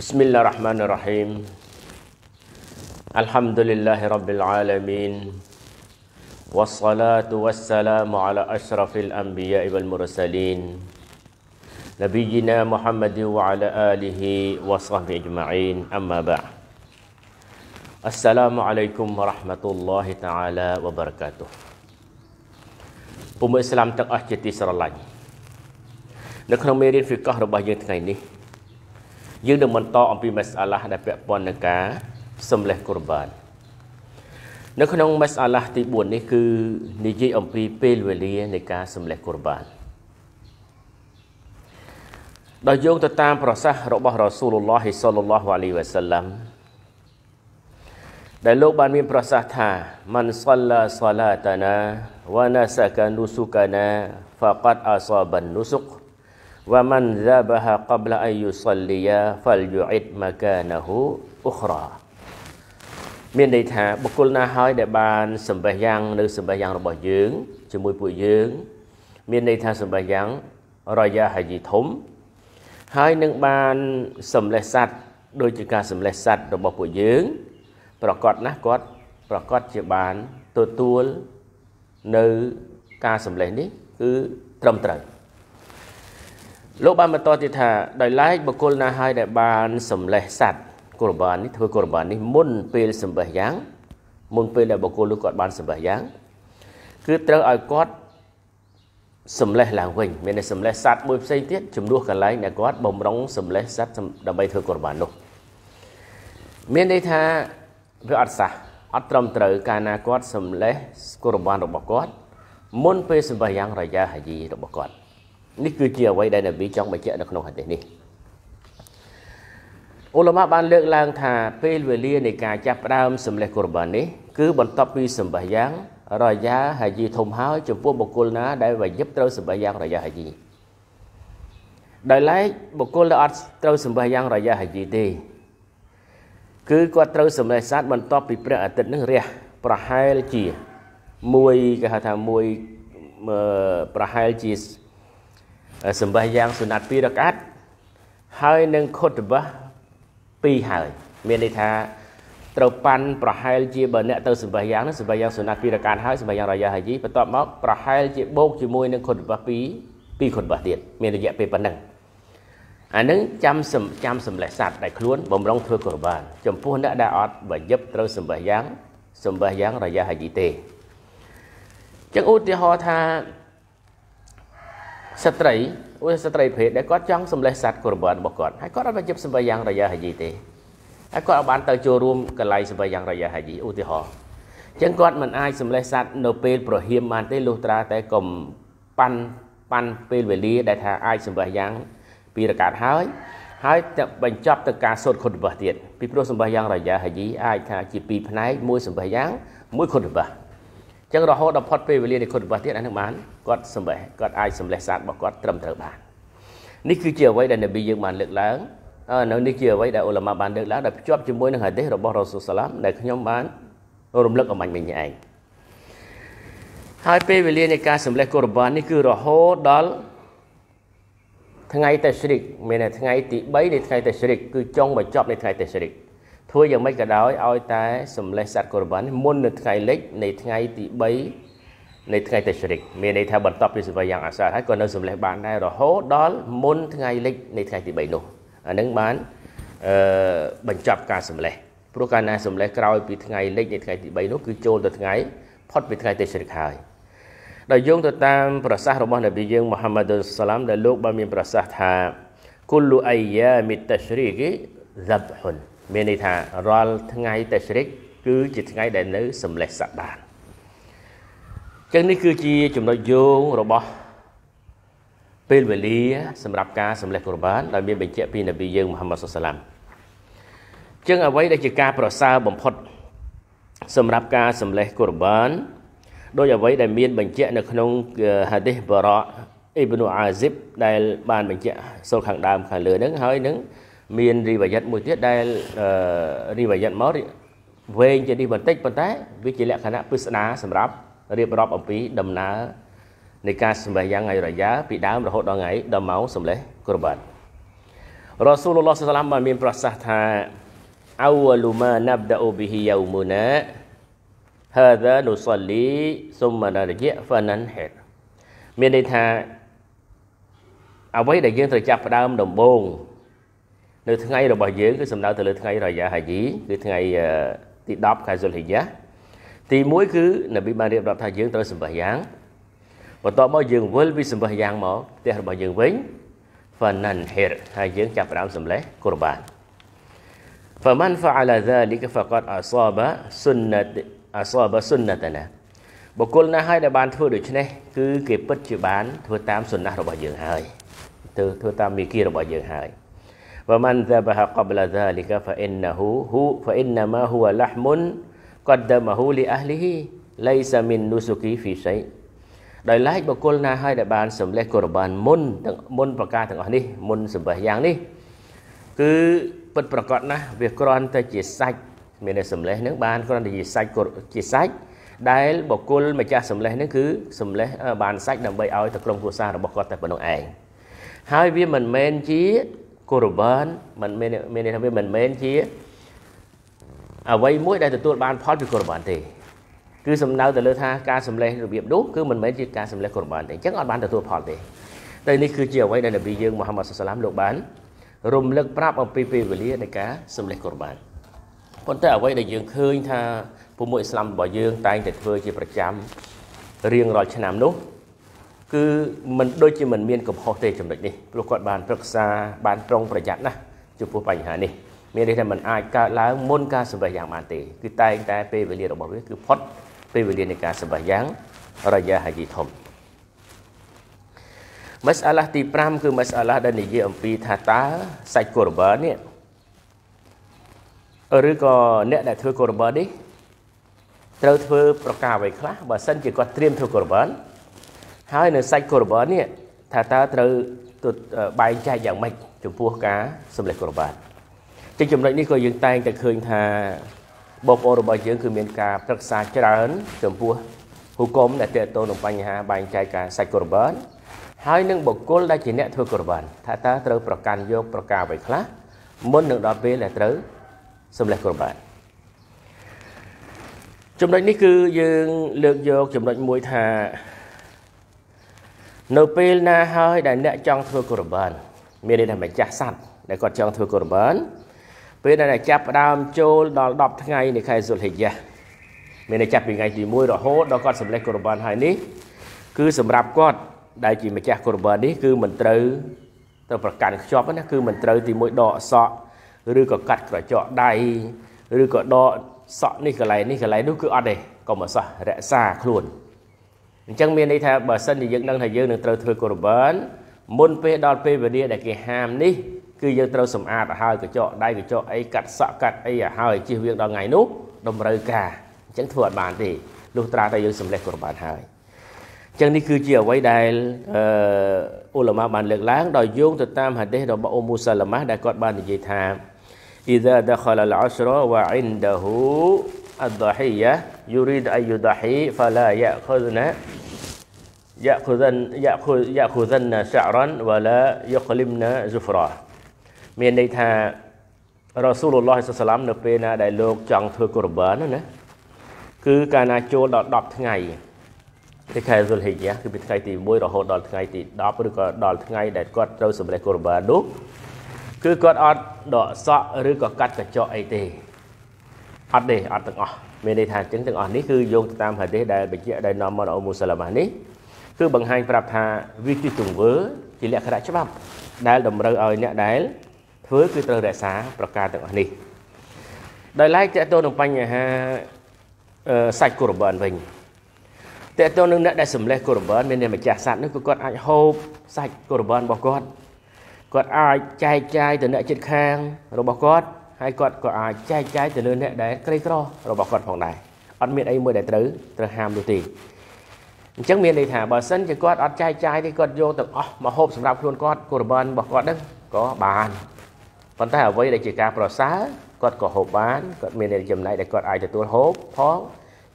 بسم الله الرحمن الرحيم الحمد لله رب العالمين والصلاة والسلام على أشرف الأنبياء والمرسلين نبينا محمد وعلى آله وصحبه أجمعين أما بعد السلام عليكم ورحمة الله تعالى وبركاته ពុំឥស្លាមទាំងអស់ជាទីស្រឡាញ់នៅក្នុងមេរៀនហ្វីកោះរបស់យើងថ្ងៃនេះយើងនឹងបន្តអំពីមេសអាឡាស់ដែលពាក់ព័ន្ធនឹងការសម្លេះកូរបាននៅក្នុងមេសអាឡាស់ទី4នេះ គឺនិយាយអំពីពេលវេលានៃការសម្លេះកូរបានដោយយោងទៅតាមប្រសាសន៍របស់រ៉ាស៊ូលឡោះសលឡោះអាលីវ៉ាសាឡាំដែលលោកបានមានប្រសាសន៍ថាមនសលាសឡាតណាវណាសាកានុសុកាណាហ្វាកាត់អាសាបាននុសុក ومن ذبح قبل أن يصلي فليعد مكانه أخرى មានន័យថាបុគ្គលណាហើយដែលបានសម្បេះយ៉ាងនៅសម្បេះយ៉ាងរបស់យើងជាមួយពួកយើង មានន័យថាសម្បេះយ៉ាងរយាហយីធំ ហើយនឹងបានសម្លេះសัตว์ដូចជាការសម្លេះសัตว์របស់ពួកយើង ប្រកបណាស់គាត់ប្រកបជាបានទទួលនៅការសម្លេះនេះ គឺត្រឹមត្រូវលោកបានបន្តទៀតថាដោយឡែកបុគ្គលណាហើយដែលបានសម្លេះសัตว์កុរបាននេះធ្វើកុរបាននេះមុនពេលសម្បេះយ៉ាងមុនពេលដែលបុគ្គលនោះគាត់បានសម្បេះយ៉ាង គឺត្រូវឲ្យគាត់សម្លេះឡើងវិញមានន័យសម្លេះសัตว์មួយផ្សេងទៀតជំនួសកន្លែងដែលគាត់បំរុងសម្លេះសัตว์ដើម្បីធ្វើកុរបាននោះមានន័យថាវាអត់សះអត់ត្រឹមត្រូវកាលណាគាត់សម្លេះកុរបានរបស់គាត់ មុនពេលសម្បេះយ៉ាង រយៈហយីរបស់គាត់នេះគឺជាអ្វីដែលនប៊ីចង់បញ្ជាក់នៅក្នុងហាឌីសនេះអ៊ុលម៉ាបានលើកឡើងថាពេលវេលានៃការចាប់ផ្ដើមសម្លេះកូរបានេះ គឺបន្ទាប់ពីសម្បះយ៉ាងរយ៉ាហាជីធំហើយចំពោះបុគ្គលណា ដែលវាយិបត្រូវសម្បះយ៉ាងរយ៉ាហាជីដោយឡែកបុគ្គលដែលអត់ត្រូវសម្បះយ៉ាងរយ៉ាហាជីទេគឺគាត់ត្រូវសម្លេះសត្វបន្ទាប់ពីព្រះអាទិត្យនឹងរះប្រហែលជា មួយគេហៅថាមួយប្រហែលជាសម្បះយ៉ាងសុណាត់2រកាត់ហើយនឹងខុតបះ2ហើយមានន័យថាត្រូវប៉ាន់ប្រហែលជាបើអ្នកទៅសម្បះយ៉ាងនោះសម្បះយ៉ាងសុណាត់2រកាត់ហើយសម្បះយ៉ាងរយ៉ាហាជីបន្ទាប់មកប្រហែលជាបូកជាមួយនឹងខុតបះ2 2ខុតបះទៀតមានរយៈពេលប៉ុណ្ណឹងអានឹងចាំចាំសម្លេះសัตว์ដែលខ្លួនបំរុងធ្វើកុរបានចំពោះអ្នកដែលអត់បើយប់ត្រូវសម្បះយ៉ាងសម្បះយ៉ាងរយ៉ាហាជីទេចឹងឧទាហរណ៍ថាស្ត្រីឧស្ត្រីភេទដែលគាត់ចង់សម្លេះសัตว์ក្របានរបស់គាត់ហើយគាត់អត់បានជិបសម្បាយ៉ាងរយៈហយីទេហើយគាត់អត់បានទៅចូលរួមកន្លែងសម្បាយ៉ាងរយៈហយីឧទាហរណ៍អញ្ចឹងគាត់មិនអាចសម្លេះសัตว์នៅពេលប្រហៀមបានទេលុះត្រាតែកុំប៉ាន់ប៉ាន់ពេលវេលាដែលថាអាចសម្បាយ៉ាង ពីរកាត់ហើយ ហើយបញ្ចប់ទៅការសូត្រខុនរបស់ទៀតពីព្រោះសម្បាយ៉ាងរយៈហយីអាចថាជាពីរផ្នែកមួយសម្បាយ៉ាងមួយខុនរបស់អញ្ចឹងរហូតដល់ផុតពេលវេលានៃខុនរបស់ទៀតអានឹងបានគាត់សម្លេះគាត់អាចសម្លេះសាទរបស់គាត់ត្រឹមត្រូវបាននេះគឺជាអ្វីដែលនប៊ីយើងបានលើកឡើងនៅនេះជាអ្វីដែលអ៊ុលាម៉ាបានលើកឡើងដែលភ្ជាប់ជាមួយនឹងហាឌីសរបស់រ៉ូស៊ូលសាឡាមដែលខ្ញុំបានរំលឹកអំបញ្ញមិញឯងហើយពេលវេលានៃការសម្លេះកូរ៉បាននេះគឺរហូតដល់ថ្ងៃតេស្រិកមានន័យថ្ងៃទី3នៃថ្ងៃតេស្រិកគឺចុងបញ្ចប់នៃថ្ងៃតេស្រិកធ្វើយ៉ាងម៉េចក៏ដោយឲ្យតែសម្លេះសត្វកូរ៉បានមុននៅថ្ងៃលិចនៃថ្ងៃទី3នៃថ្ងៃតិចរិកមានន័យថាបន្តពីសេវាយ៉ាងអាសាហើយក៏នៅសម្លេះបានដែររហូតដល់មុនថ្ងៃលិចនៃថ្ងៃទី3នោះអានឹងបានអឺបញ្ចប់ការសម្លេះព្រោះកាលណាសម្លេះក្រោយពីថ្ងៃលិចនៃថ្ងៃទី3នោះ គឺចូលទៅថ្ងៃផុតពីថ្ងៃតិចរិកហើយដោយយោងទៅតាមប្រសាសន៍របស់នប៊ីយើងមូហាម៉ាត់សាឡាមដែលលោកបានមានប្រសាសន៍ថាគុលអាយ៉ាមីតស្រីគីដាប់ហ៊ុនមានន័យថារាល់ថ្ងៃតិចរិកគឺជាថ្ងៃដែលនៅសម្លេះសក្តានចឹងនេះគឺជា ចំណុចយោងរបស់ពេលវេលាសម្រាប់ការសម្លេះគុរបានដែលមានបញ្ជាក់ពីនប៊ីយើងមូហាម៉ាត់សុសឡាមចឹងអ្វីដែលជាការប្រសើរបំផុតសម្រាប់ការសម្លេះគុរបានដោយអ្វីដែលមានបញ្ជាក់នៅក្នុងហាឌីសបារ៉ាអ៊ីប៊ីនូអាស៊ីបដែលបានបញ្ជាក់សូលខាងដើមខាងលើហ្នឹងហើយនឹងមានរីវ៉ាយ័តមួយទៀតដែលរីវ៉ាយ័តមកវែងជាងនេះបន្តិចប៉ុន្តែវាជាលក្ខណៈពិស្ដារសម្រាប់រៀបរាប់អំពីដំណើរនៃការសម្លេះយ៉ាងថ្ងៃរយ៉ាពីដើមរហូតដល់ថ្ងៃដល់ម៉ោងសម្លេះក្របាត់រ៉ាស៊ូលឡោះសាឡាមបានមានប្រសាសន៍ថាអវលូម៉ាណាប់ដាអ៊ូប៊ីហ៊ីយ៉ូមូណា هذا نصلي ثم نرجع فننحر មានន័យថាអ្វីដែលយើងត្រូវចាប់ផ្ដើមដំបូងនៅថ្ងៃរបស់យើងគឺសំដៅទៅលើថ្ងៃរយ៉ាហាជីគឺថ្ងៃទី10ខែសុលហិយ៉ាទី1គឺនប៊ីបានរៀបរាប់ថាយើងត្រូវសម្បះយ៉ាងបន្ទាប់មកយើងវិលពីសម្បះយ៉ាងមកផ្ទះរបស់យើងវិញ fanan hir ហើយយើងចាប់ផ្ដើមសម្លេះកូរបាន faman fa'ala dhalika faqad asaba sunnat asaba sunnatana បុគ្គលណាហើយដែលបានធ្វើដូច្នេះគឺគេពិតជាបាន ធ្វើតាមសុណាស់របស់យើងហើយទៅធ្វើតាមមេគីរបស់យើងហើយ ومن ذبح قبل ذلك فإنه هو فإنما هو لحم qaddamahu li ahlihi laysa min nusuki fi shay ដោយឡែកបុគ្គលណាហើយដែលបានសម្លេះកុរបានមុនទាំងមុនប្រការទាំងអស់នេះមុនសម្បះយ៉ាងនេះគឺពិតប្រកបណាស់វាគ្រាន់តែជាសាច់មានតែសម្លេះនឹងបានគ្រាន់តែជាសាច់ជាសាច់ដែលបុគ្គលម្ចាស់សម្លេះនឹងគឺសម្លេះបានសាច់ដើម្បីឲ្យទៅក្រុមគ្រួសាររបស់គាត់តែប៉ុណ្្នឹងឯងហើយវាមិនមែនជាកុរបានមិនមែនមានន័យថាវាមិនមែនជាអ្វីមួយដែលទទួលបានផលពីកុរបានទេ គឺសំដៅទៅលើថាការសម្លេះរបៀបនោះគឺមិនមែនជាការសម្លេះកុរបានទេអញ្ចឹងអត់បានទទួលផលទេតែនេះគឺជាអ្វីដែលនប៊ីយើងមូហាម៉ាត់សាឡាមលោកបានរំលឹកប្រាប់អំពីពេលវេលានៃការសម្លេះកុរបានប៉ុន្តែអ្វីដែល យើងឃើញថាពុំមួយអ៊ីស្លាមរបស់យើងតែងតែធ្វើជាប្រចាំរៀងរាល់ឆ្នាំនោះគឺมันដូចជាมันមានកំហុសទេចំណុចនេះព្រោះគាត់បានប្រឹក្សាបានប្រុងប្រយ័ត្នណាស់ចំពោះបញ្ហានេះមានន័យថាมันអាចកើតឡើងមុនការសម្បេះយ៉ាងបានទេគឺតែងតែ ពេលវេលារបស់វាគឺផុត ពេលវេលានៃការសម្បេះយ៉ាង រយៈហាជីធំមិសអាឡាទី5គឺមិសអាឡាដែលនិយាយអំពីថាតើសាច់កូរបានេះឬក៏អ្នកដែលធ្វើកូរបានេះត្រូវធ្វើប្រការអ្វីខ្លះបើសិនជាគាត់ត្រៀមធ្វើកូរបាហើយនៅសាច់កូរបានេះថាតើត្រូវបែងចែកយ៉ាងម៉េចចំពោះការសម្លេចកូរបានេះទីចំណុចនេះក៏យើងតែងតែឃើញថាបងប្អូនរបស់យើងគឺមានការប្រឹក្សាច្រើន ចំពោះហុគមដែលតេតតនឹងបញ្ហាបែងចែកការសាច់កូរបានហើយនឹងបុគ្គលដែលជាអ្នកធ្វើកូរបានថាតើត្រូវប្រកាន់យកប្រការអ្វីខ្លះមុននឹងដល់ពេលដែលត្រូវសម្លេះកូរបានចំណុចនេះគឺយើងលើកយកចំណុចមួយថានៅពេលណាហើយដែលអ្នកចង់ធ្វើកូរបានមានន័យថាម្ចាស់សัตว์ដែលគាត់ចង់ធ្វើកូរបានពេលដែលចាប់ផ្ដើមចូលដល់10ថ្ងៃនៃខែសុលហិយ៉ាមានតែចាប់ពីថ្ងៃទី1រហូតដល់គាត់សម្លេចកូរបានហើយនេះគឺសម្រាប់គាត់ដែលជាម្ចាស់កូរបាននេះគឺមិនត្រូវទៅប្រកាន់ខ្ជាប់ណាគឺមិនត្រូវទី1ដកសក់ឬក៏កាត់ក្រចកដៃឬក៏ដកសក់នេះកន្លែងនេះកន្លែងនោះគឺអត់ទេកុំអសោះរក្សាខ្លួនអញ្ចឹងមានន័យថាបើសិនជាយើងដឹងថាយើងនឹងត្រូវធ្វើកូរបានមុនពេលដល់ពេលវេលាដែលគេហាមនេះគឺយើងត្រូវសម្អាតឲ្យហើយកញ្ចក់ដៃកញ្ចក់អីកាត់សក់កាត់អីឲ្យហើយជិះវៀងដល់ថ្ងៃនោះតម្រូវការអញ្ចឹងធ្វើអត់បានទេលុះត្រាតែយើងសម្លេះគ្រប់បានហើយអញ្ចឹងនេះគឺជាអ្វីដែលអឺអ៊ុលម៉ាបានលើកឡើងដោយយោងទៅតាមហាឌីសរបស់អ៊ូមូសាឡាម៉ាដែលគាត់បាននិយាយថា إذا دخل العشر وعنده الضحية يريد أن يضحي فلا يأخذن يأخذن يأخذن شعرا ولا يقلمن زفرا មានន័យថារ៉ាស៊ូលឡោះសឡាមនៅ ពេលណា ដែលលោកចង់ធ្វើកូរបាហ្នឹងណាគឺកាលណាចូលដល់10ថ្ងៃពីខែសុលហិយ៉ាគឺពីថ្ងៃទី1រហូតដល់ថ្ងៃទី10ឬក៏ដល់ថ្ងៃដែលគាត់ត្រូវសម្រេចកូរបានោះគឺគាត់អត់ដកសក់ឬក៏កាត់កញ្ចក់អីទេអត់ទេអត់ទាំងអស់មានន័យថាអញ្ចឹងទាំងអស់នេះគឺយោងទៅតាមហាឌីសដែលបញ្ជាក់ដែលនាំមកអូមូសាឡាម៉ានេះគឺបង្ហាញប្រាប់ថាវាជាទង្វើជាលក្ខណៈច្បាប់ ដែលតម្រូវឲ្យអ្នកដែលធ្វើគឺត្រូវរក្សាប្រការទាំងអស់នេះដោយឡែកតើតើនឹងបញ្ហាសាច់គូរបើនវិញតើតើនឹងអ្នកដែលសម្លេះគូរបើនមានអ្នកម្ចាស់សัตว์នោះគឺគាត់អាចហូបសាច់គូរបើនរបស់គាត់គាត់អាចចែកចាយទៅអ្នកជិតខាងរបស់គាត់ហើយគាត់ក៏អាចចែកចាយទៅលើអ្នកដែលក្រីក្ររបស់គាត់ផងដែរអត់មានអីមួយដែលត្រូវត្រូវហាមនោះទេអញ្ចឹងមានន័យថាបើសិនជាគាត់អត់ចែកចាយទេគាត់យកទាំងអស់មកហូបសម្រាប់ខ្លួនគាត់គូរបានរបស់គាត់ហ្នឹងក៏បានប៉ុន្តែអ្វីដែលជាការប្រសើរគាត់ក៏ហូបបានគាត់មានចំណែកដែលគាត់អាចទទួលហូបផង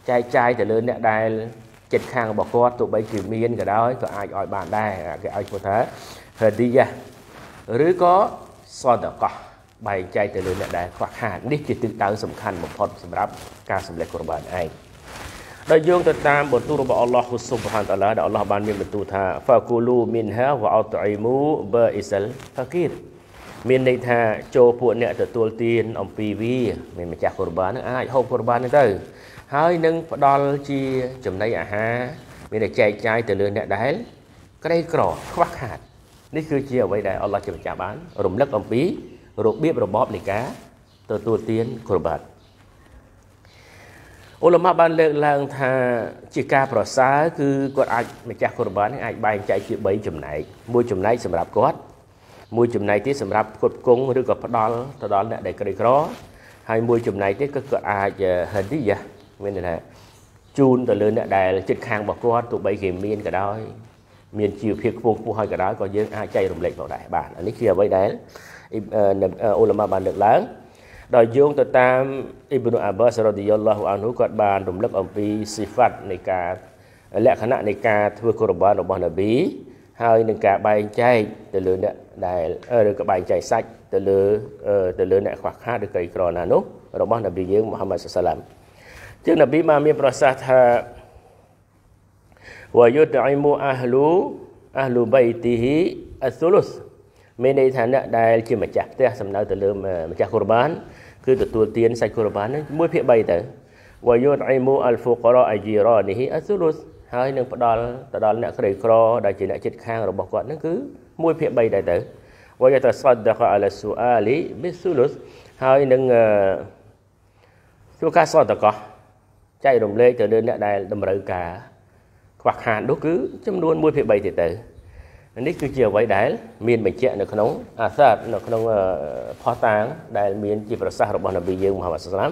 ចែកចាយទៅលើអ្នកដែលចិត្តខាងរបស់គាត់ទោះបីជាមានក៏ដោយក៏អាចឲ្យបានដែរគេឲ្យឈ្មោះថាហឌីយ៉ាឬក៏សដកោះបែងចែកទៅលើអ្នកដែលខ្វះខាតនេះជាទិសដៅសំខាន់បំផុតសម្រាប់ការសម្លេចរបស់ឯងដោយយោងទៅតាមបន្ទូលរបស់អល់ឡោះស៊ុបហានតាឡាដែលអល់ឡោះបានមានបន្ទូលថាហ្វាគូលូមីនហាវ៉ាអតអ៊ីមូបាអ៊ីសលហ្វាគីរមានន័យថាចូលពួកអ្នកទទួលទានអំពីវាមានម្ចាស់កូរបាននឹងអាចហូបកូរបាននឹងទៅហើយនឹងផ្ដល់ជាចំណីអាហារមានតែចែកចាយទៅលើ អ្នកដែល ក្រីក្រ ខ្វះខាតនេះគឺជាអ្វីដែលអល់ឡោះជាម្ចាស់បានរំលឹកអំពីរបៀបរបបនៃការទទួលទានគូរបាត់អ៊ុលម៉ាបានលើកឡើងថាជាការប្រសើរគឺគាត់អាចម្ចាស់គូរបាត់អាចបែងចែកជា3ចំណែកមួយចំណែកសម្រាប់គាត់មួយចំណែកទៀតសម្រាប់ផ្គត់ផ្គង់ឬក៏ផ្ដល់ទៅដល់អ្នកដែលក្រីក្រហើយមួយចំណែកទៀតគឺក៏អាចហិឌីយ៉ាមានន័យថាជូនទៅលើអ្នកដែល ចិត្តខាងរបស់គាត់ទោះបី គេមានក៏ដោយ មានជីវភាពខ្ពង់ខ្ពស់ហើយក៏ដោយក៏យើងអាចចែករំលែកមកដែរបាទនេះគឺអ្វីដែលអូឡាម៉ាបានលើកឡើងដោយយោងទៅតាមអ៊ីប្នូអាបាសរ៉ាឌីយ៉ាឡោះអានហ៊ូគាត់បាន រំលឹកអំពីស៊ីហ្វាត់នៃការលក្ខណៈនៃការធ្វើគុរបានរបស់នប៊ីហើយនឹងការបែងចែកទៅលើអ្នកដែលឬក៏បែងចែកសាច់ទៅលើទៅលើអ្នកខ្វះខាតឬក្រីក្រណានោះរបស់នប៊ីយើងមូហាម៉ាត់សាឡាមជាងនប៊ីបានមាន ប្រសាសន៍ថាវយុតអ៊ីមូអាហ្លូអាហ្លូបៃទីហ៊ីអស៊ូលុសមានន័យថាអ្នកដែលជាម្ចាស់ផ្ទះសំដៅទៅលើម្ចាស់កូរ៉ានគឺទទួលទានសាច់កូរ៉ាននឹងមួយ ភាគ3ទៅវយុតអ៊ីមូអលហ្វូការ៉ាអជីរ៉ានីហ៊ីអស៊ូលុសហើយនឹងផ្ដល់ទៅដល់អ្នកក្រីក្រដែលជាអ្នកចិត្តខាងរបស់គាត់នឹងគឺ1ភាគ3ដែរទៅវយតសវដកអាឡស៊ូអាលីប៊ីស៊ូលុសហើយនឹងធ្វើការសតកោះចែករំលែកទៅលើអ្នកដែល តម្រូវការ ខ្វះខាតនោះគឺ ចំនួន1ភាគ3ទៀតទៅនេះគឺជាអ្វីដែល មានបញ្ជាក់នៅក្នុង អាសាតនៅក្នុងផោះតាងដែលមានជាប្រសាសន៍របស់នប៊ីយើងមហាម៉ាត់សឡាម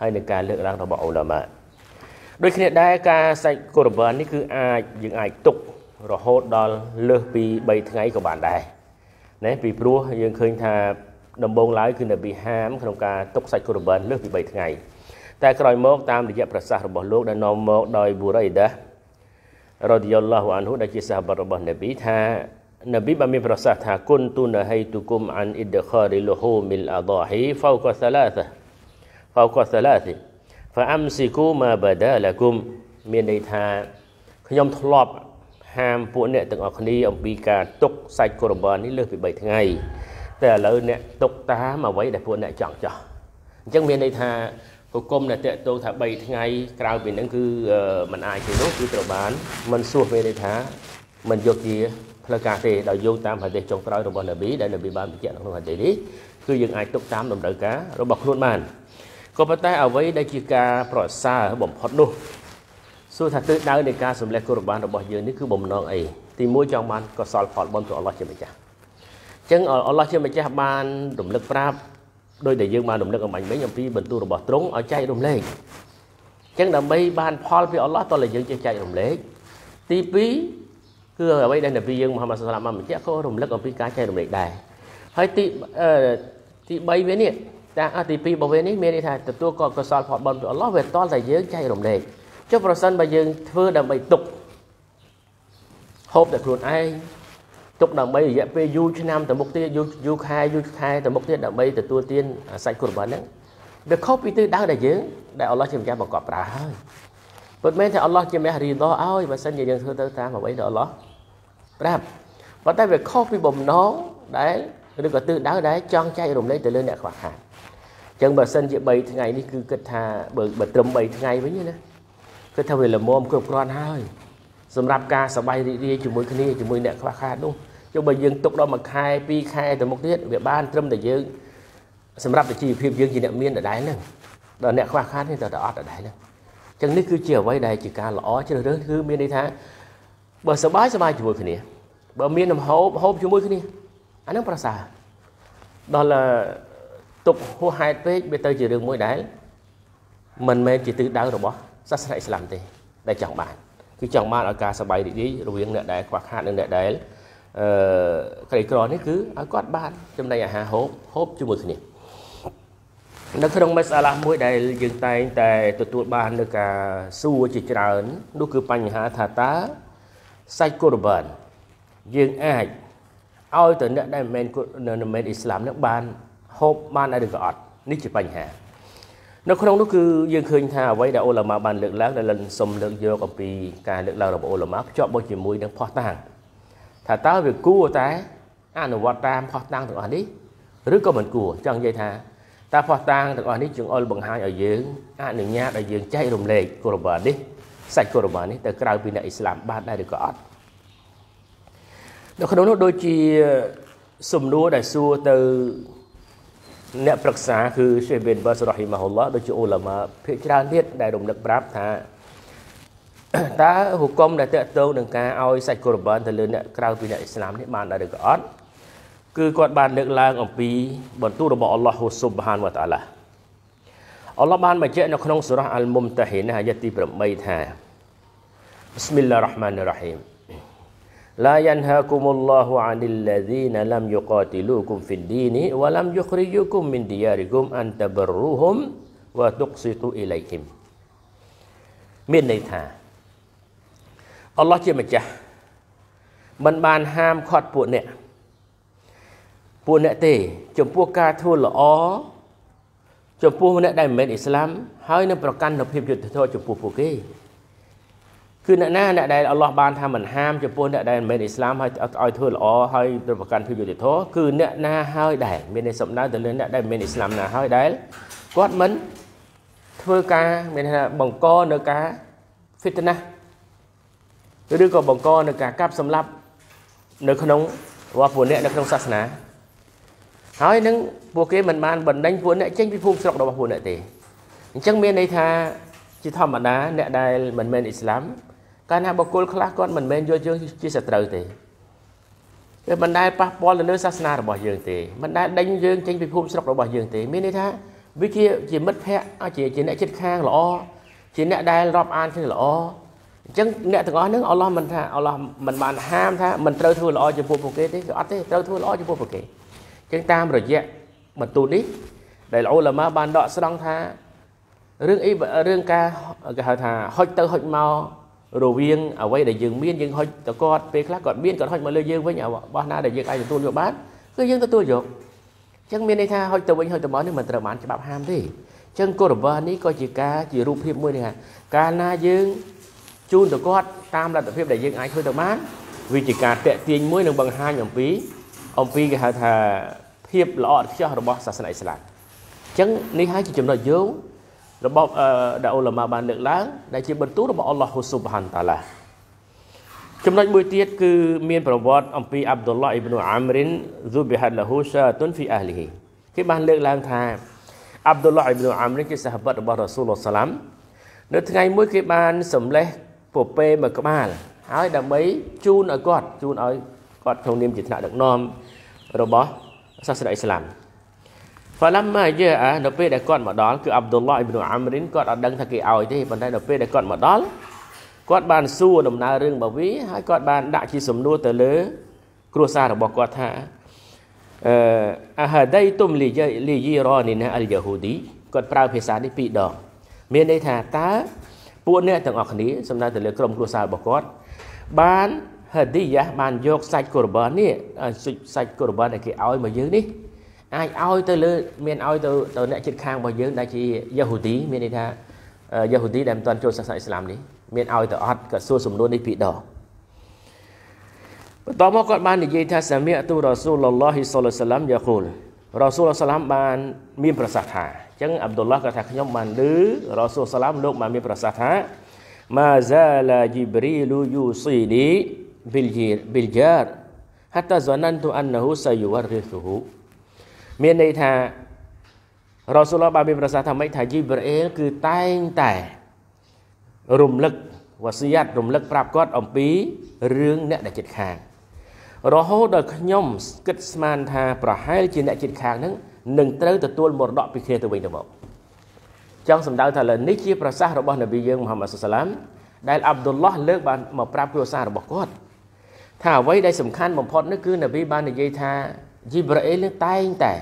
ហើយនឹងការលើកឡើងរបស់អ៊ូឡាម៉ាដូចគ្នាដែរការសាច់កូរ៉ាបាននេះគឺអាចយើងអាចទុករហូតដល់លើសពី3ថ្ងៃក៏បានដែរណាពីព្រោះយើងឃើញថាដំបងឡើយគឺនៅពីហាមក្នុងការទុកសាច់កូរ៉ាបានលើសពី3ថ្ងៃតែក្រោយមកតាមរយៈប្រសាសន៍របស់លោកដែលនាំមកដោយប៊ូរៃដារ៉ាឌីយ៉ាឡោះអានហ៊ូដែលជាសាហាបរបស់នប៊ីថានប៊ីបានមានប្រសាសន៍ថាគុនទុនហៃទុគុមអានអ៊ីដខារីលហូមីលអាដាហ៊ីហ្វោកសាឡាសាហ្វោកសាឡាសាហ្វាអឹមស៊ីគូម៉ាបាដាឡាគុំមានន័យថាខ្ញុំធ្លាប់ ហាមពួកអ្នកទាំងអស់គ្នាអំពីការទុកសាច់កូរ៉ាននេះលើសពី3ថ្ងៃតែឥឡូវអ្នកទុកតាមអ្វីដែលពួកអ្នកចង់ចោះអញ្ចឹងមានន័យថាហុគមដែលតេតោថា3ថ្ងៃក្រៅពីនឹងគឺมันអាចទេនោះគឺត្រូវបានมันសួរពេលន័យថាมันយកជាផ្លូវការទេដោយយោងតាមហាឌីសចុងក្រោយរបស់នប៊ីដែលនប៊ីបានបញ្ជាក់នៅក្នុងហាឌីសនេះគឺយើងអាចទុកតាមតម្រូវការរបស់ខ្លួនបានក៏ប៉ុន្តែអ្វីដែលជាការប្រសើរបំផុតនោះសួរថាទិសដៅនៃការសម្លេះគុរបានរបស់យើងនេះគឺបំណងអីទីមួយចង់បានកសលផលបុណ្យព្រះអល់ឡោះជាម្ចាស់អញ្ចឹងអល់ឡោះជាម្ចាស់បានរំលឹកប្រាប់ដោយដែលយើងបានរំលឹកអំបញ្ញមិញអំពីបន្ទូលរបស់ទ្រង់ឲ្យចែករំលែកអញ្ចឹងដើម្បីបាន ផលពីអល់ឡោះតើយើងចេះចែករំលែកទី2គឺអ្វីដែលនប៊ីយើងមហាម៉ាសាឡាបានបញ្ជាក់ក៏រំលឹកអំពីការចែករំលែកដែរហើយទីទី3វានេះតាមអតិពីរបស់វានេះមានន័យថាទទួលកប់កុសលផលបុណ្យពីអល់ឡោះវាតល់តែយើងចែករំលែកចុះប្រសិនបើយើងធ្វើដើម្បីទុកហូបតែខ្លួនឯងទុកដើម្បីរយៈពេលយូរឆ្នាំទៅមុខទៀតយូរយូរខែយូរខែទៅមុខទៀតដើម្បីទទួលទានសាច់គុណរបស់ហ្នឹងវាខុសពីទិសដៅដែលយើង ដែលអល់ឡោះជាម្ចាស់បង្កប់ប្រើហើយពិតមែនថាអល់ឡោះជាម្ចាស់រីដោឲ្យបើសិនជាយើងធ្វើទៅតាមអ្វីដែលអល់ឡោះប្រាប់ប៉ុន្តែវាខុសពីបំណងដែលឬក៏ទិសដៅដែលចង់ចែករំលែកទៅលើអ្នកខ្វះខាតចឹងបើសិនជា3ថ្ងៃនេះគឺគិតថាបើបើត្រឹម3ថ្ងៃវិញណាគិតថាវាល្មមគ្រប់គ្រាន់ហើយសម្រាប់ការសบายរីករាយជាមួយគ្នាជាមួយអ្នកខ្វះខាតនោះចុះបើយើងទុកដល់មួយខែពីរខែទៅមុខទៀតវាបានត្រឹមតែយើង សម្រាប់ជីវភាពយើងជាអ្នកមានដដែលហ្នឹងដល់អ្នកខ្វះខាតនេះទៅតែអត់ដដែលហ្នឹងចឹងនេះគឺជាអ្វីដែលជាការល្អជ្រើសរើសគឺមានន័យថា បើសบายសบายជាមួយគ្នា បើមានលំហូបហូបជាមួយគ្នាអាហ្នឹងប្រសើរដល់ទុកហួសហេតុពេកវាទៅជារឿងមួយដែលមិនមែនជាទិសដៅរបស់សាសនាអ៊ីស្លាមទេ ដែលចង់បានគឺចង់បានឲ្យការសបាយរីករាយរវាងអ្នកដែលខ្វះខាតនិងអ្នកដែលអឺក្រីក្រនេះគឺឲ្យគាត់បាន ចំណីអាហារហូបហូបជាមួយគ្នានៅក្នុងមេសាឡាស់មួយដែលយើងតែងតែទទួលបាននៅការសួរជាច្រើននោះគឺបញ្ហាថាតើសាច់កូរបានយើងអាចឲ្យទៅអ្នកដែលមិនមែនមិនមែនអ៊ីស្លាមនឹងបានហូបបានដែរឬក៏អត់នេះជាបញ្ហានៅក្នុងនោះគឺយើងឃើញថាអ្វីដែលអូឡាម៉ាបានលើកឡើងដែលលិនសុំលើកយកអំពីការលើកឡើងរបស់អូឡាម៉ាភ្ជាប់មកជាមួយនឹងផោះតាំងថាតើវាគួរតែអនុវត្តតាមផោះតាំងទាំងអស់នេះឬក៏មិនគួរចង់និយាយថាតើផោះតាំងទាំងអស់នេះជាងអល់បង្ហាញឲ្យយើងអនុញ្ញាតឲ្យយើងចែករំលែកគុរបាននេះសាច់គុរបាននេះទៅក្រៅពីអ្នកអ៊ីស្លាមបានដែរឬក៏អត់នៅក្នុងនោះដូចជាសំណួរដែលសួរទៅអ្នកប្រឹក្សាគឺឈេបិនបាសរ៉ាហ៊ីម៉ាហ៊ុលឡាដូចជាអ៊ូឡាម៉ាភាគច្រើនទៀតដែលរំលឹកប្រាប់ថាតើហុគមដែលតកតងនឹងការឲ្យសាច់កូរបានទៅលើអ្នកក្រៅពីអ្នកអ៊ីស្លាមនេះបានដែរឬក៏អត់គឺគាត់បានលើកឡើងអំពី បន្ទូលរបស់អល់ឡោះហ៊ូស៊ុបហានវតាឡាអល់ឡោះបានបញ្ជាក់នៅក្នុងសូរ៉ាអល់មុំតាហ៊ីនអាយ៉ាទី8ថាបិស្មិលឡាហ៊្រហ្មានីរ៉ាហ៊ីម لا ينهاكم الله عن الذين لم يقاتلوكم في الدين ولم يخرجوكم من دياركم أن تبروهم وتقسطوا إليهم មានន័យថាអល់ឡោះជាម្ចាស់មិនបានហាមឃាត់ពួកអ្នកពួកអ្នកទេ ចំពោះការធ្វើល្អចំពោះអ្នកដែលមិនមែនអ៊ីស្លាមហើយនឹងប្រកាន់នូវភាពយុត្តិធម៌ចំពោះពួកគេគឺអ្នកណាអ្នកដែលអល់ឡោះបានថាមិនហាមចំពោះអ្នកដែលមិនមែនអ៊ីស្លាមហើយឲ្យធ្វើល្អហើយប្រកាន់ភាពយុត្តិធម៌គឺអ្នកណាហើយដែរមានន័យសំដៅទៅលើអ្នកដែលមិនមែនអ៊ីស្លាមណាហើយដែរគាត់មិនធ្វើការមានថាបង្កនៅការ fitnah ឬក៏បង្កនៅការកាប់សម្លាប់នៅក្នុងរបស់ពួកអ្នកនៅក្នុងសាសនាហើយនឹងពួកគេមិនបានបណ្ដេញពួកអ្នក ចេញពីភូមិស្រុករបស់ពួកអ្នកទេអញ្ចឹងមានន័យថាជាធម្មតាអ្នកដែលមិនមែនអ៊ីស្លាមតែណាបុគ្គលខ្លះគាត់មិនមែនយល់យើងជាសត្រូវទេវាមិនដែលប៉ះពាល់ទៅលើសាសនារបស់យើងទេមិនដែលដេញយើងចេញពីភូមិស្រុករបស់យើងទេមានន័យថាវាជាជាមិត្តភ័ក្តិជាជាអ្នកជិតខាងល្អជាអ្នកដែលរាប់អានគ្នាល្អអញ្ចឹងអ្នកទាំងអស់ហ្នឹងអល់ឡោះមិនថាអល់ឡោះមិនបាន ហាមថាមិនត្រូវធ្វើល្អចំពោះពួកគេទេគឺអត់ទេត្រូវធ្វើល្អចំពោះពួកគេអញ្ចឹងតាមរយៈបន្ទូលនេះដែលអ៊ូឡាម៉ាបានដកស្រង់ថារឿងអ៊ីរឿងការគេហៅថាហុចទៅហុចមករវាងអ្វីដែលយើងមានយើងហុចទៅគាត់ពេលខ្លះគាត់មានគាត់ហុចមកលើយើងវិញរបស់ណាដែលយើងអាចទទួលយកបានគឺយើងទទួលយកអញ្ចឹងមានន័យថាហុចទៅវិញហុចទៅមកនេះមិនត្រូវបានច្បាប់ហាមទេអញ្ចឹងគោលរបស់នេះក៏ជាការជារូបភាពមួយនេះថាកាលណាយើងជូនទៅគាត់តាមលទ្ធភាពដែលយើងអាចធ្វើទៅបានវាជាការតេទៀងមួយនឹងបង្ហាញអំពីអំពីគេហៅថាភាពល្អឥតខ្ចោះរបស់សាសនាអ៊ីស្លាមអញ្ចឹងនេះហើយជាចំណុចយោងរបស់ដែលអ៊ូឡាម៉ាបានលើកឡើង ដែលជាបន្ទូលរបស់អល់ឡោះហ៊ូស៊ុបហានតាឡាចំណុចមួយទៀតគឺមានប្រវត្តិអំពីអាប់ឌុលឡាអ៊ីប្នូអាមរិនស៊ូបិហាត់ឡាហ៊ូសាតុនហ្វីអាហ្លីហ៊ីគេបានលើកឡើង ថាអាប់ឌុលឡាអ៊ីប្នូអាមរិនជាសាហាបៈរបស់រ៉ាស៊ូលឡោះសាឡាំនៅថ្ងៃមួយ គេបានសម្លេះពពេមួយក្បាលហើយដើម្បីជូនឲ្យគាត់ជូនឲ្យគាត់ក្នុងនាមជាថ្នាក់ដឹកនាំរបស់សាសនាអ៊ីស្លាមហ្វាឡាម៉ាយានៅពេលដែលគាត់មកដល់គឺអាប់ឌុលឡាអ៊ីប្នូអាមរិនគាត់អត់ដឹងថាគេឲ្យទេប៉ុន្តែនៅពេលដែលគាត់មកដល់គាត់បានសួរដំណើររឿងរបស់វាហើយគាត់បានដាក់ជាសំណួរទៅលើគ្រួសាររបស់គាត់ថាអឺអាហាដៃទុំលីយាលីយារ៉ានីណាអលយ៉ាហូឌីគាត់ប្រើភាសានេះពីរដងមានន័យថាតើពួកអ្នកទាំងអស់គ្នាសំដៅទៅលើក្រុមគ្រួសាររបស់គាត់បានហាឌីយ៉ាបានយកសាច់កូរបាននេះសាច់កូរបានដែលគេឲ្យមកយើងនេះអាចឲ្យទៅលើមានឲ្យទៅទៅអ្នកជិតខាងរបស់យើងដែលជាយេហូទីមានន័យថាយេហូទីដែលមិនទាន់ចូលសាសនាអ៊ីស្លាមនេះមានឲ្យទៅអត់ក៏សួរសំណួរនេះពីរដងបន្តមកគាត់បាននិយាយថាសាមៀទូរ៉ាស៊ូលឡោះសុលសាឡាំយ៉ាកូលរ៉ាស៊ូលសាឡាំបានមាន ប្រសាសន៍ថាអញ្ចឹងអាប់ឌុលឡោះគាត់ថាខ្ញុំបានឮរ៉ាស៊ូលសាឡាំលោកបានមានប្រសាសន៍ថាម៉ាហ្សាឡាជីប្រីលូយូស៊ីនីប៊ីលជីប៊ីលជាត حتى ظننت انه سيورثه មានន័យថារ៉ូសូលបានមាន ប្រសាសន៍ថាម៉េចថាជីប្រអេលគឺតែងតែរំលឹកវសៀតរំលឹកប្រាប់គាត់អំពីរឿងអ្នកដែលចិត្តខាងរហូតដល់ខ្ញុំគិតស្មានថាប្រហែលជាអ្នកចិត្តខាងហ្នឹងនឹងត្រូវទទួលមរតកពីគ្នាទៅវិញទៅមកចង់សម្ដៅថាលើនេះជាប្រសាសន៍របស់នប៊ីយើងមហាម៉ាត់សាឡាមដែលអាប់ឌុលឡោះលើកបានមកប្រាប់គ្រួសាររបស់គាត់ថាអ្វីដែលសំខាន់បំផុតនោះគឺនប៊ីបាននិយាយថាជីប្រអេលនឹងតែងតែ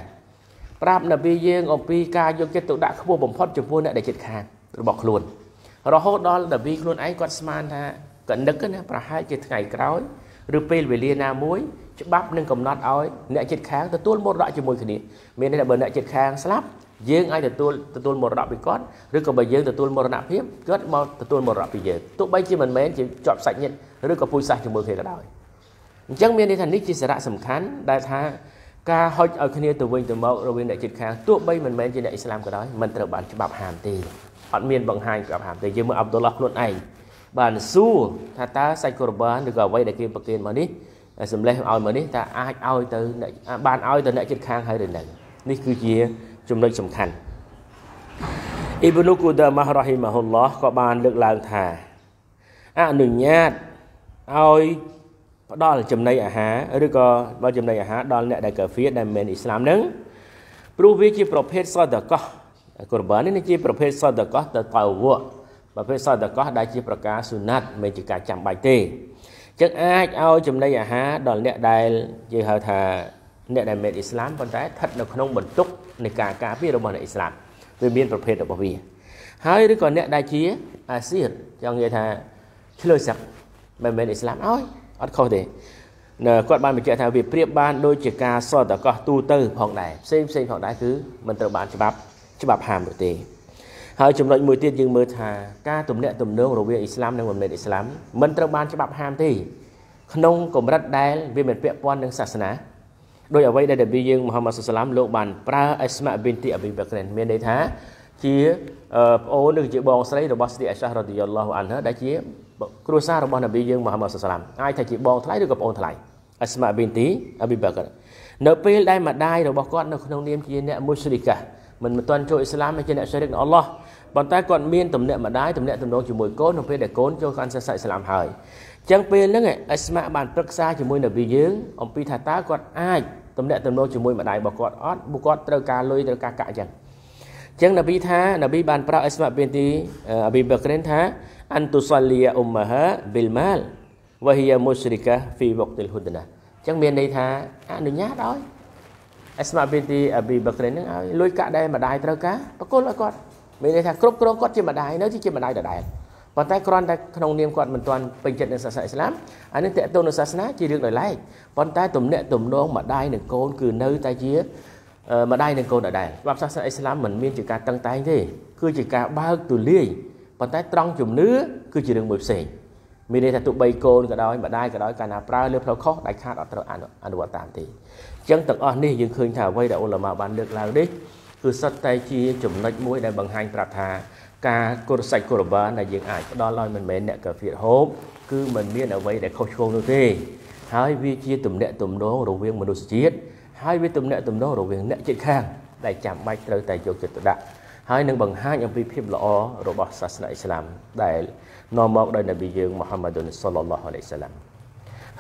ប្រាប់នប៊ីយើងអំពីការយកចិត្តទុកដាក់ខ្ពស់បំផុតចំពោះអ្នកដែលជិតខាងរបស់ខ្លួន រហូតដល់នប៊ីខ្លួនឯងគាត់ស្មានថាកណឹកណាប្រហែលជាថ្ងៃក្រោយឬពេលវេលាណាមួយច្បាប់នឹងកំណត់ឲ្យអ្នកជិតខាងទទួលមរតកជាមួយគ្នាមានន័យថាបើអ្នកជិតខាងស្លាប់យើងអាចទទួលទទួលមរតកពីគាត់ឬក៏បើយើងទទួលមរណភាពគាត់មកទទួលមរតកពីយើងទោះបីជាមិនមែនជាជាប់សាច់ញាតិឬក៏ពូជសាសន៍ជាមួយគ្នាក៏ដោយអញ្ចឹងមានន័យថានេះជាសារៈសំខាន់ដែលថាការហុចឲ្យគ្នាទៅវិញទៅមករវាងអ្នកជិតខាងទោះបីមិនមែនជាអ្នកអ៊ីស្លាមក៏ដោយមិនត្រូវបានច្បាប់ហាមទេអត់មានបង្ហាញច្បាប់ហាមទេយើងមើលអាប់ឌុលឡោះខ្លួនឯងបានសួរថាតើសាច់កូរ៉ានឬក៏អ្វីដែលគេប្រគេនមកនេះសម្លេះឲ្យមកនេះតើអាចឲ្យទៅបានឲ្យទៅអ្នកជិតខាងហើយឬនៅនេះគឺជាចំណុចសំខាន់អ៊ីបនុគូដាម៉ារ៉ាហ៊ីម៉ាហ៊ុលឡោះក៏បានលើកឡើងថាអនុញ្ញាតឲ្យផ្ដល់ចំណីអាហារឬក៏បើចំណីអាហារដល់អ្នកដែលកាហ្វៀដែលមិនអ៊ីស្លាមនឹងព្រោះវាជាប្រភេទសតកោះកូរបាននេះជា ប្រភេទសតកោះតតៅវៈប្រភេទសតកោះដែលជាប្រការសុណាត់មិនជាការចាំបាច់ទេចឹងអាចឲ្យចំណីអាហារដល់អ្នកដែលគេហៅថាអ្នកដែលមេតអ៊ីស្លាមប៉ុន្តែស្ថិតនៅក្នុងបន្ទុកនៃការការពាររបស់អ្នកអ៊ីស្លាមវាមានប្រភេទរបស់វា ហើយឬក៏អ្នកដែលជាអាសៀរចង់និយាយថាឆ្លើយសឹកមិនមែនអ៊ីស្លាមឲ្យអត់ខុសទេគាត់បានបញ្ជាក់ថាវាប្រៀបបានដូចជាការសតកោះទូទៅ ផងដែរផ្សេងផ្សេងផងដែរគឺមិនត្រូវបានច្បាប់ច្បាប់ហាមនោះទេ ហើយចំណុចមួយទៀតយើងមើលថាការទំនាក់ទំនងរវាងអ៊ីស្លាមនិងមិនមែនអ៊ីស្លាមមិនត្រូវបានច្បាប់ហាមទេក្នុងកម្រិតដែលវាមិនពាក់ព័ន្ធនឹងសាសនាដោយអ្វីដែលនប៊ីយើងមូហាម៉ាត់សុសឡាម លោកបានប្រើអេស្មាប៊ីនទីអប៊ីបក្រែនមានន័យថា ជាប្អូនឬជាបងស្រីរបស់ស្ត្រីអេសារ៉ាឌីយ៉ាឡោះអានហាដែលជាគ្រួសាររបស់នប៊ីយើងមូហាម៉ាត់សាសឡាមអាចថាជាបងថ្លៃឬក៏ប្អូនថ្លៃអស្មាប៊ីនទីអប៊ីបាកនៅពេលដែលម្ដាយរបស់គាត់នៅក្នុងនាមជាអ្នកមុស្រីកាមិនមិនទាន់ចូលអ៊ីស្លាមហើយជាអ្នកស្រីកនឹងអល់ឡោះប៉ុន្តែគាត់មានទំនាក់ម្ដាយទំនាក់ទំនងជាមួយកូននៅពេលដែលកូនចូលកាន់សាសនាអ៊ីស្លាមហើយអញ្ចឹងពេលហ្នឹងអស្មាបានប្រឹក្សាជាមួយនប៊ីយើងអំពីថាតើគាត់អាចទំនាក់ទំនងជាមួយម្ដាយរបស់គាត់អត់ពួកគាត់ត្រូវការលុយត្រូវការកាក់អញ្ចឹងអញ្ចឹងនប៊ីថានប៊ីបានប្រាប់អស្មាប៊ីនទីអប៊ីបាក្រិនថា an tusalliya ummaha bil mal wa hiya mushrika fi waqtil hudnah អញ្ចឹងមានន័យថាអនុញ្ញាតឲ្យអស្មាប៊ីទីអាប៊ីបក្រិនហ្នឹងឲ្យលុយកាក់ដែលម្ដាយត្រូវការប្រគល់ឲ្យគាត់មានន័យថាគ្រប់គ្រងគាត់ជាម្ដាយនៅជាម្ដាយដដែលប៉ុន្តែគ្រាន់តែក្នុងនាមគាត់មិនទាន់ពេញចិត្តនឹងសាសនាអ៊ីស្លាមអានេះតេតទៅនឹងសាសនាជារឿងដោយឡែកប៉ុន្តែ ទំនាក់ទំនងម្ដាយនិងកូនគឺនៅតែជាម្ដាយនិងកូនដដែលច្បាប់សាសនាអ៊ីស្លាមមិនមានជាការតឹងតែងទេ គឺជាការបើកទូលាយប៉ុន្តែត្រង់ជំនឿគឺជារឿងមួយផ្សេងមានន័យថាទោះបីកូនក៏ដោយម្ដាយក៏ដោយកាលណាប្រើលើផ្លូវខុសដាច់ខាតអត់ត្រូវអនុវត្តតាមទេអញ្ចឹងទាំងអស់នេះយើងឃើញថាអ្វីដែលអ៊ុលម៉ាបានលើកឡើងនេះគឺសុទ្ធតែជាចំណុចមួយដែលបង្ហាញប្រាប់ថា ការគោរសាច់គោរបានដែលយើងអាចផ្ដល់ឲ្យមិនមែនអ្នកកាហ្វៀហូបគឺមិនមានអ្វីដែលខុសឆ្គងនោះទេហើយវាជាទំនាក់ទំនងរវាងមនុស្សជាតិហើយវាទំនាក់ទំនងរវាងអ្នកចិត្តខាងដែលចាំបាច់ត្រូវតែយកចិត្តទុកដាក់ហើយនឹងបង្ហាញអំពីភាពល្អរបស់សាសនាអ៊ីស្លាមដែលនាំមកដោយនបីយើងមូហាម៉ាឌុនសុលឡាឡោះអាឡៃសាឡាំ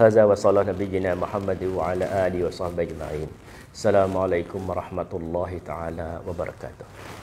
هذا وصلى نبينا محمد وعلى آله وصحبه أجمعين السلام عليكم ورحمة الله تعالى وبركاته